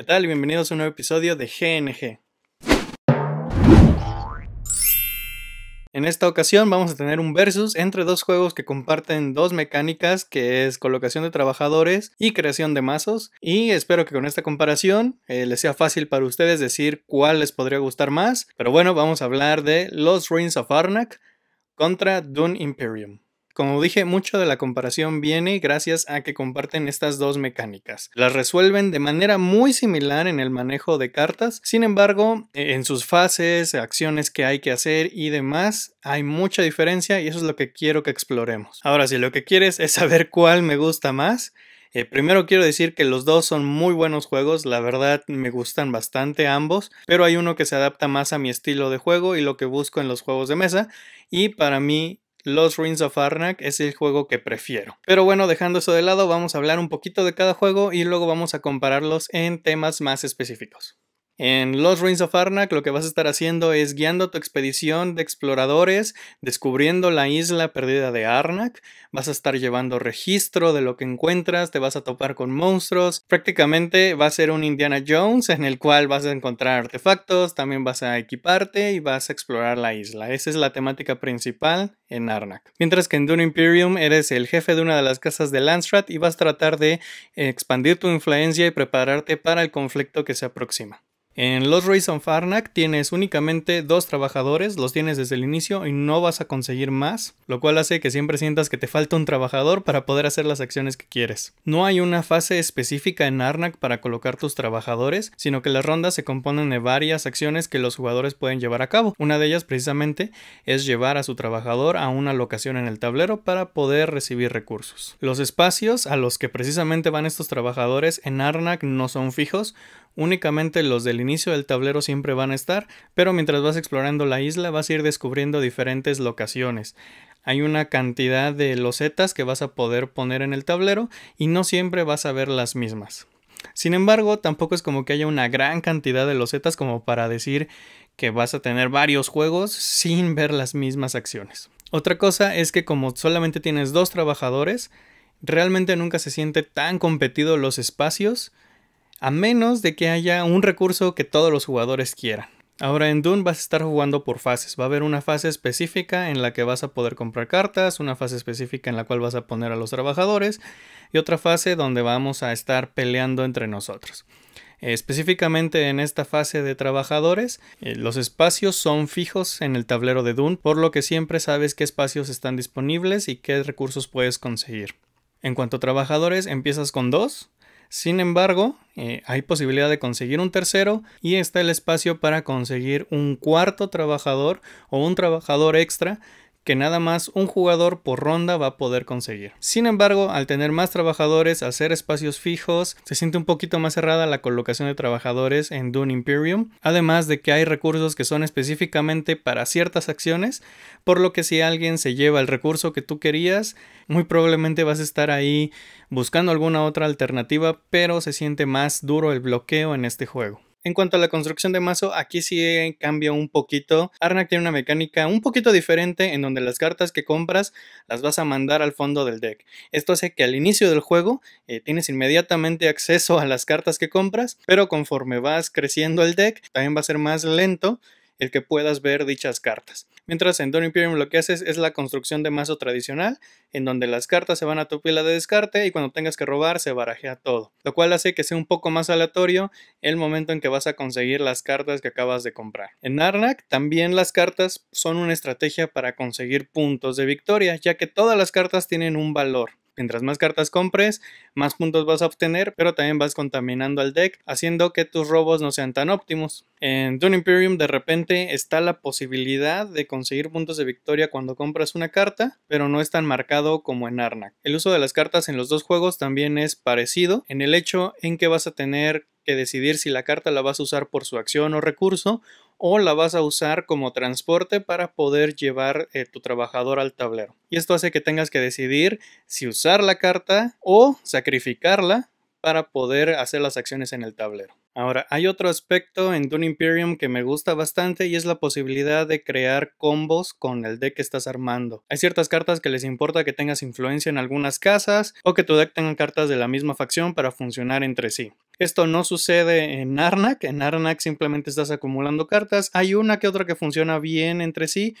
¿Qué tal? Bienvenidos a un nuevo episodio de GNG. En esta ocasión vamos a tener un versus entre dos juegos que comparten dos mecánicas que es colocación de trabajadores y creación de mazos y espero que con esta comparación eh, les sea fácil para ustedes decir cuál les podría gustar más pero bueno vamos a hablar de los Ruins of Arnak contra Dune Imperium. Como dije, mucho de la comparación viene gracias a que comparten estas dos mecánicas. Las resuelven de manera muy similar en el manejo de cartas, sin embargo, en sus fases, acciones que hay que hacer y demás, hay mucha diferencia y eso es lo que quiero que exploremos. Ahora, si lo que quieres es saber cuál me gusta más, eh, primero quiero decir que los dos son muy buenos juegos, la verdad me gustan bastante ambos, pero hay uno que se adapta más a mi estilo de juego y lo que busco en los juegos de mesa y para mí los Ruins of Arnak es el juego que prefiero. Pero bueno, dejando eso de lado, vamos a hablar un poquito de cada juego y luego vamos a compararlos en temas más específicos. En Los Ruins of Arnak lo que vas a estar haciendo es guiando tu expedición de exploradores, descubriendo la isla perdida de Arnak, vas a estar llevando registro de lo que encuentras, te vas a topar con monstruos, prácticamente va a ser un Indiana Jones en el cual vas a encontrar artefactos, también vas a equiparte y vas a explorar la isla. Esa es la temática principal en Arnak. Mientras que en Dune Imperium eres el jefe de una de las casas de Landstrat y vas a tratar de eh, expandir tu influencia y prepararte para el conflicto que se aproxima. En Los Rays of Arnak tienes únicamente dos trabajadores, los tienes desde el inicio y no vas a conseguir más, lo cual hace que siempre sientas que te falta un trabajador para poder hacer las acciones que quieres. No hay una fase específica en Arnak para colocar tus trabajadores, sino que las rondas se componen de varias acciones que los jugadores pueden llevar a cabo. Una de ellas precisamente es llevar a su trabajador a una locación en el tablero para poder recibir recursos. Los espacios a los que precisamente van estos trabajadores en Arnak no son fijos, únicamente los del inicio inicio del tablero siempre van a estar, pero mientras vas explorando la isla vas a ir descubriendo diferentes locaciones. Hay una cantidad de losetas que vas a poder poner en el tablero y no siempre vas a ver las mismas. Sin embargo, tampoco es como que haya una gran cantidad de losetas como para decir que vas a tener varios juegos sin ver las mismas acciones. Otra cosa es que como solamente tienes dos trabajadores, realmente nunca se siente tan competido los espacios a menos de que haya un recurso que todos los jugadores quieran. Ahora en Dune vas a estar jugando por fases. Va a haber una fase específica en la que vas a poder comprar cartas, una fase específica en la cual vas a poner a los trabajadores y otra fase donde vamos a estar peleando entre nosotros. Específicamente en esta fase de trabajadores, eh, los espacios son fijos en el tablero de Dune, por lo que siempre sabes qué espacios están disponibles y qué recursos puedes conseguir. En cuanto a trabajadores, empiezas con dos, sin embargo, eh, hay posibilidad de conseguir un tercero y está el espacio para conseguir un cuarto trabajador o un trabajador extra que nada más un jugador por ronda va a poder conseguir. Sin embargo, al tener más trabajadores, hacer espacios fijos, se siente un poquito más cerrada la colocación de trabajadores en Dune Imperium, además de que hay recursos que son específicamente para ciertas acciones, por lo que si alguien se lleva el recurso que tú querías, muy probablemente vas a estar ahí buscando alguna otra alternativa, pero se siente más duro el bloqueo en este juego. En cuanto a la construcción de mazo, aquí sí cambia un poquito. Arnak tiene una mecánica un poquito diferente en donde las cartas que compras las vas a mandar al fondo del deck. Esto hace que al inicio del juego eh, tienes inmediatamente acceso a las cartas que compras, pero conforme vas creciendo el deck también va a ser más lento el que puedas ver dichas cartas. Mientras en Don Imperium lo que haces es la construcción de mazo tradicional, en donde las cartas se van a tu pila de descarte y cuando tengas que robar se barajea todo, lo cual hace que sea un poco más aleatorio el momento en que vas a conseguir las cartas que acabas de comprar. En Arnak también las cartas son una estrategia para conseguir puntos de victoria, ya que todas las cartas tienen un valor. Mientras más cartas compres, más puntos vas a obtener, pero también vas contaminando al deck, haciendo que tus robos no sean tan óptimos. En Dune Imperium de repente está la posibilidad de conseguir puntos de victoria cuando compras una carta, pero no es tan marcado como en Arnak. El uso de las cartas en los dos juegos también es parecido en el hecho en que vas a tener que decidir si la carta la vas a usar por su acción o recurso o la vas a usar como transporte para poder llevar eh, tu trabajador al tablero. Y esto hace que tengas que decidir si usar la carta o sacrificarla para poder hacer las acciones en el tablero. Ahora, hay otro aspecto en Dune Imperium que me gusta bastante y es la posibilidad de crear combos con el deck que estás armando. Hay ciertas cartas que les importa que tengas influencia en algunas casas o que tu deck tenga cartas de la misma facción para funcionar entre sí. Esto no sucede en Arnak, en Arnak simplemente estás acumulando cartas, hay una que otra que funciona bien entre sí,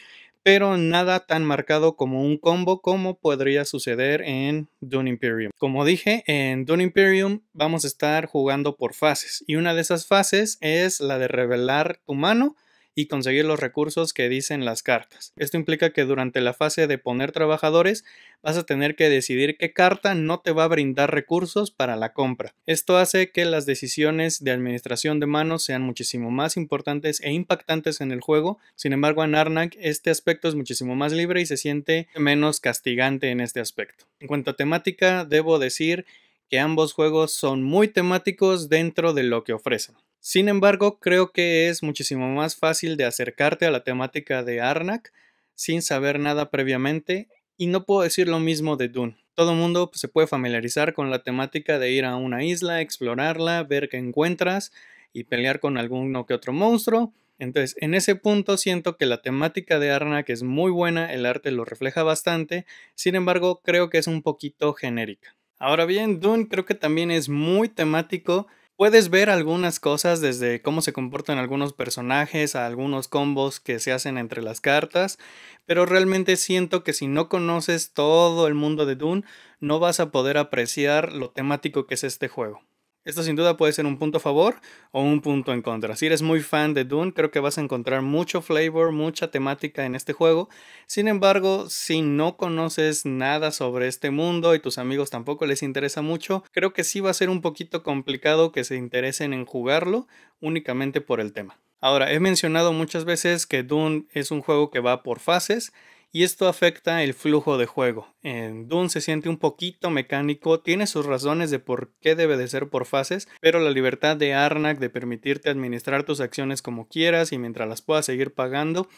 pero nada tan marcado como un combo como podría suceder en Dune Imperium. Como dije, en Dune Imperium vamos a estar jugando por fases y una de esas fases es la de revelar tu mano y conseguir los recursos que dicen las cartas. Esto implica que durante la fase de poner trabajadores vas a tener que decidir qué carta no te va a brindar recursos para la compra. Esto hace que las decisiones de administración de manos sean muchísimo más importantes e impactantes en el juego. Sin embargo, en Arnak este aspecto es muchísimo más libre y se siente menos castigante en este aspecto. En cuanto a temática, debo decir que ambos juegos son muy temáticos dentro de lo que ofrecen. Sin embargo, creo que es muchísimo más fácil de acercarte a la temática de Arnak sin saber nada previamente, y no puedo decir lo mismo de Dune. Todo mundo pues, se puede familiarizar con la temática de ir a una isla, explorarla, ver qué encuentras y pelear con alguno que otro monstruo. Entonces, en ese punto siento que la temática de Arnak es muy buena, el arte lo refleja bastante, sin embargo, creo que es un poquito genérica. Ahora bien, Dune creo que también es muy temático. Puedes ver algunas cosas desde cómo se comportan algunos personajes a algunos combos que se hacen entre las cartas, pero realmente siento que si no conoces todo el mundo de Dune, no vas a poder apreciar lo temático que es este juego. Esto sin duda puede ser un punto a favor o un punto en contra. Si eres muy fan de Dune, creo que vas a encontrar mucho flavor, mucha temática en este juego. Sin embargo, si no conoces nada sobre este mundo y tus amigos tampoco les interesa mucho, creo que sí va a ser un poquito complicado que se interesen en jugarlo únicamente por el tema. Ahora, he mencionado muchas veces que Dune es un juego que va por fases y esto afecta el flujo de juego. En Dune se siente un poquito mecánico, tiene sus razones de por qué debe de ser por fases, pero la libertad de Arnak de permitirte administrar tus acciones como quieras y mientras las puedas seguir pagando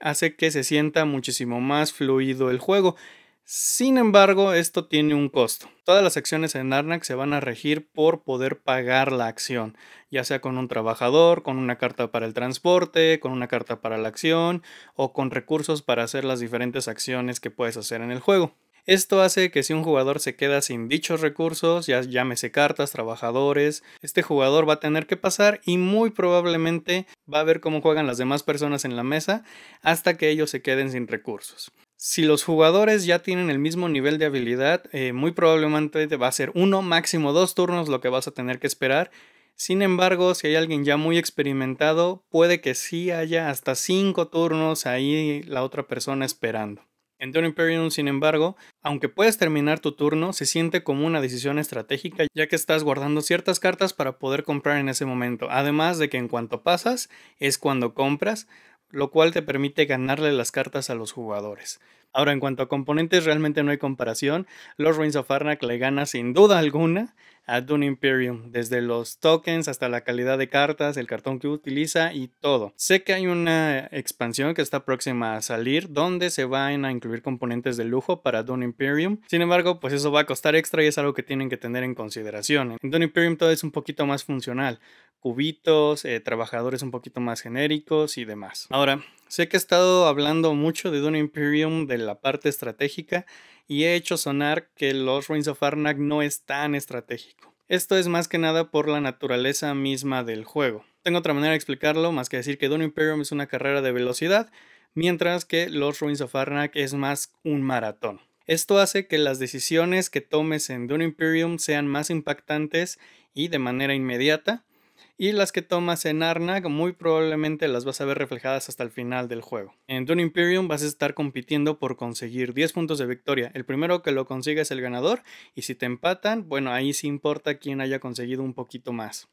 hace que se sienta muchísimo más fluido el juego. Sin embargo, esto tiene un costo. Todas las acciones en Arnak se van a regir por poder pagar la acción, ya sea con un trabajador, con una carta para el transporte, con una carta para la acción o con recursos para hacer las diferentes acciones que puedes hacer en el juego. Esto hace que si un jugador se queda sin dichos recursos, ya llámese cartas, trabajadores, este jugador va a tener que pasar y muy probablemente va a ver cómo juegan las demás personas en la mesa hasta que ellos se queden sin recursos. Si los jugadores ya tienen el mismo nivel de habilidad, eh, muy probablemente va a ser uno, máximo dos turnos lo que vas a tener que esperar. Sin embargo, si hay alguien ya muy experimentado, puede que sí haya hasta cinco turnos ahí la otra persona esperando. En Dune Imperium, sin embargo, aunque puedes terminar tu turno, se siente como una decisión estratégica ya que estás guardando ciertas cartas para poder comprar en ese momento. Además de que en cuanto pasas es cuando compras, lo cual te permite ganarle las cartas a los jugadores. Ahora, en cuanto a componentes, realmente no hay comparación. Los Ruins of Arnak le gana sin duda alguna a Dune Imperium, desde los tokens hasta la calidad de cartas, el cartón que utiliza y todo. Sé que hay una expansión que está próxima a salir donde se van a incluir componentes de lujo para Dune Imperium. Sin embargo, pues eso va a costar extra y es algo que tienen que tener en consideración. En Dune Imperium todo es un poquito más funcional, cubitos, eh, trabajadores un poquito más genéricos y demás. Ahora, Sé que he estado hablando mucho de Dune Imperium, de la parte estratégica, y he hecho sonar que los Ruins of Arnak no es tan estratégico. Esto es más que nada por la naturaleza misma del juego. Tengo otra manera de explicarlo, más que decir que Dune Imperium es una carrera de velocidad, mientras que los Ruins of Arnak es más un maratón. Esto hace que las decisiones que tomes en Dune Imperium sean más impactantes y de manera inmediata, y las que tomas en Arnak muy probablemente las vas a ver reflejadas hasta el final del juego. En Dune Imperium vas a estar compitiendo por conseguir 10 puntos de victoria. El primero que lo consiga es el ganador y si te empatan, bueno, ahí sí importa quién haya conseguido un poquito más.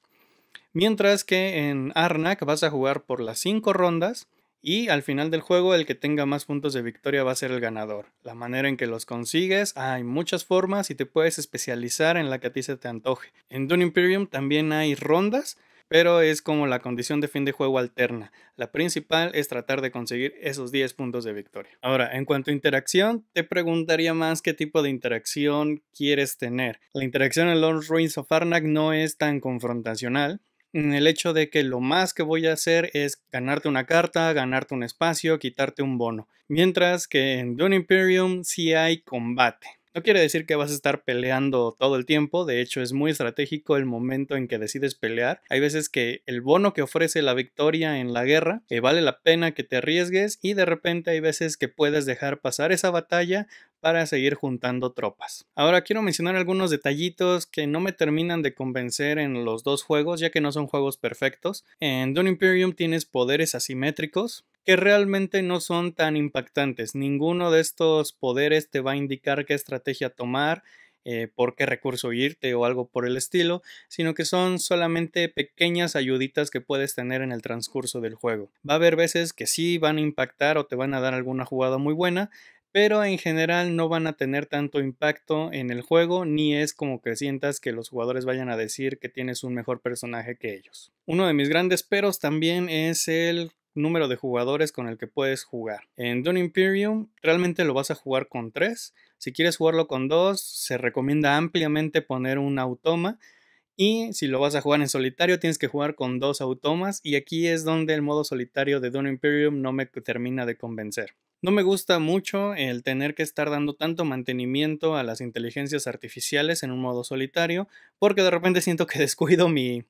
Mientras que en Arnak vas a jugar por las 5 rondas y al final del juego el que tenga más puntos de victoria va a ser el ganador. La manera en que los consigues, hay muchas formas y te puedes especializar en la que a ti se te antoje. En Dune Imperium también hay rondas pero es como la condición de fin de juego alterna. La principal es tratar de conseguir esos 10 puntos de victoria. Ahora, en cuanto a interacción, te preguntaría más qué tipo de interacción quieres tener. La interacción en los Ruins of Arnak no es tan confrontacional, mm, el hecho de que lo más que voy a hacer es ganarte una carta, ganarte un espacio, quitarte un bono. Mientras que en Dune Imperium sí hay combate. No quiere decir que vas a estar peleando todo el tiempo, de hecho es muy estratégico el momento en que decides pelear. Hay veces que el bono que ofrece la victoria en la guerra eh, vale la pena que te arriesgues y de repente hay veces que puedes dejar pasar esa batalla para seguir juntando tropas. Ahora quiero mencionar algunos detallitos que no me terminan de convencer en los dos juegos, ya que no son juegos perfectos. En Dune Imperium tienes poderes asimétricos, que realmente no son tan impactantes. Ninguno de estos poderes te va a indicar qué estrategia tomar, eh, por qué recurso irte o algo por el estilo, sino que son solamente pequeñas ayuditas que puedes tener en el transcurso del juego. Va a haber veces que sí van a impactar o te van a dar alguna jugada muy buena, pero en general no van a tener tanto impacto en el juego ni es como que sientas que los jugadores vayan a decir que tienes un mejor personaje que ellos. Uno de mis grandes peros también es el número de jugadores con el que puedes jugar. En Dune Imperium realmente lo vas a jugar con 3. Si quieres jugarlo con 2, se recomienda ampliamente poner un automa. Y si lo vas a jugar en solitario, tienes que jugar con dos automas. Y aquí es donde el modo solitario de Dune Imperium no me termina de convencer. No me gusta mucho el tener que estar dando tanto mantenimiento a las inteligencias artificiales en un modo solitario, porque de repente siento que descuido mi,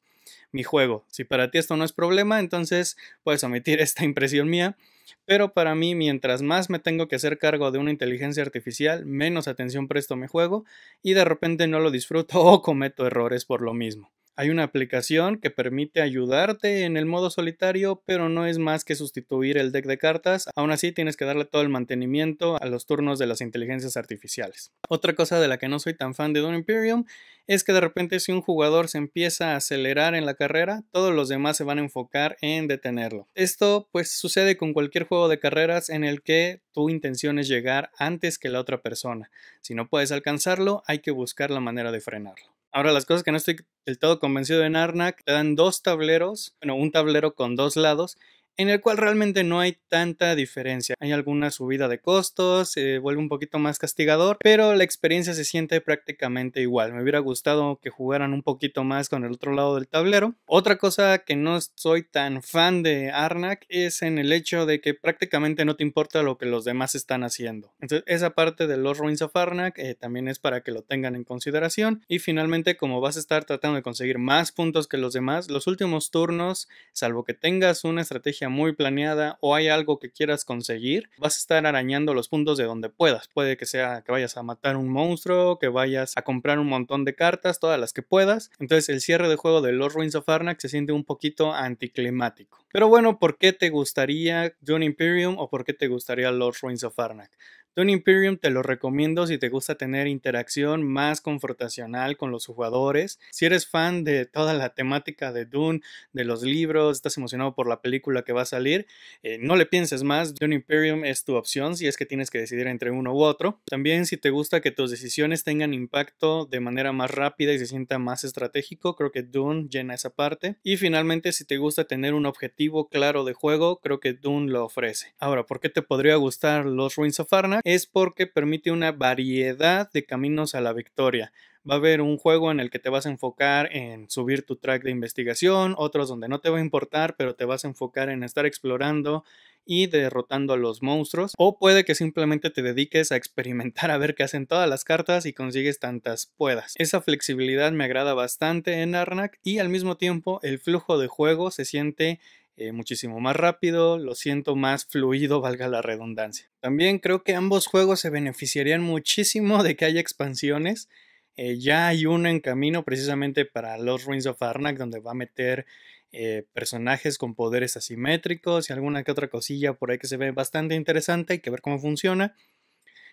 mi juego. Si para ti esto no es problema, entonces puedes omitir esta impresión mía. Pero para mí, mientras más me tengo que hacer cargo de una inteligencia artificial, menos atención presto a mi juego y de repente no lo disfruto o cometo errores por lo mismo. Hay una aplicación que permite ayudarte en el modo solitario, pero no es más que sustituir el deck de cartas. Aún así, tienes que darle todo el mantenimiento a los turnos de las inteligencias artificiales. Otra cosa de la que no soy tan fan de Don Imperium es que de repente si un jugador se empieza a acelerar en la carrera, todos los demás se van a enfocar en detenerlo. Esto pues sucede con cualquier juego de carreras en el que tu intención es llegar antes que la otra persona. Si no puedes alcanzarlo, hay que buscar la manera de frenarlo. Ahora, las cosas que no estoy del todo convencido en Arnak, te dan dos tableros, bueno, un tablero con dos lados en el cual realmente no hay tanta diferencia. Hay alguna subida de costos, se vuelve un poquito más castigador, pero la experiencia se siente prácticamente igual. Me hubiera gustado que jugaran un poquito más con el otro lado del tablero. Otra cosa que no soy tan fan de Arnak es en el hecho de que prácticamente no te importa lo que los demás están haciendo. Entonces, esa parte de los Ruins of Arnak eh, también es para que lo tengan en consideración. Y finalmente, como vas a estar tratando de conseguir más puntos que los demás, los últimos turnos, salvo que tengas una estrategia muy planeada o hay algo que quieras conseguir, vas a estar arañando los puntos de donde puedas. Puede que sea que vayas a matar un monstruo, que vayas a comprar un montón de cartas, todas las que puedas. Entonces el cierre de juego de los Ruins of Arnak se siente un poquito anticlimático. Pero bueno, ¿por qué te gustaría John Imperium o por qué te gustaría los Ruins of Arnak? Dune Imperium te lo recomiendo si te gusta tener interacción más confrontacional con los jugadores. Si eres fan de toda la temática de Dune, de los libros, estás emocionado por la película que va a salir, eh, no le pienses más. Dune Imperium es tu opción si es que tienes que decidir entre uno u otro. También si te gusta que tus decisiones tengan impacto de manera más rápida y se sienta más estratégico, creo que Dune llena esa parte. Y finalmente si te gusta tener un objetivo claro de juego, creo que Dune lo ofrece. Ahora, ¿por qué te podría gustar los Ruins of Arnak? es porque permite una variedad de caminos a la victoria. Va a haber un juego en el que te vas a enfocar en subir tu track de investigación, otros donde no te va a importar, pero te vas a enfocar en estar explorando y derrotando a los monstruos, o puede que simplemente te dediques a experimentar a ver qué hacen todas las cartas y consigues tantas puedas. Esa flexibilidad me agrada bastante en Arnak y al mismo tiempo el flujo de juego se siente eh, muchísimo más rápido, lo siento más fluido, valga la redundancia. También creo que ambos juegos se beneficiarían muchísimo de que haya expansiones. Eh, ya hay uno en camino precisamente para los Ruins of Arnak, donde va a meter eh, personajes con poderes asimétricos y alguna que otra cosilla por ahí que se ve bastante interesante, hay que ver cómo funciona.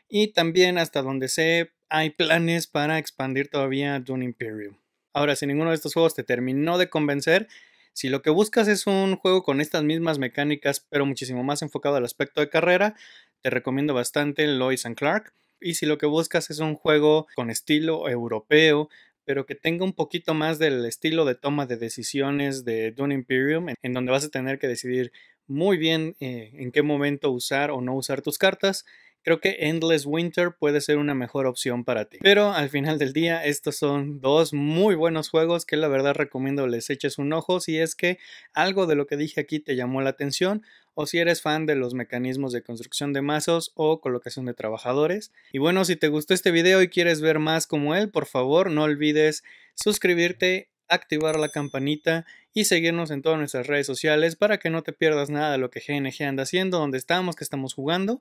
Y también hasta donde sé, hay planes para expandir todavía Dune Imperium. Ahora, si ninguno de estos juegos te terminó de convencer, si lo que buscas es un juego con estas mismas mecánicas, pero muchísimo más enfocado al aspecto de carrera, te recomiendo bastante Lois and Clark. Y si lo que buscas es un juego con estilo europeo, pero que tenga un poquito más del estilo de toma de decisiones de Dune Imperium, en donde vas a tener que decidir muy bien eh, en qué momento usar o no usar tus cartas, creo que Endless Winter puede ser una mejor opción para ti. Pero al final del día, estos son dos muy buenos juegos que la verdad recomiendo les eches un ojo si es que algo de lo que dije aquí te llamó la atención o si eres fan de los mecanismos de construcción de mazos o colocación de trabajadores. Y bueno, si te gustó este video y quieres ver más como él, por favor no olvides suscribirte, activar la campanita y seguirnos en todas nuestras redes sociales para que no te pierdas nada de lo que GNG anda haciendo, donde estamos, que estamos jugando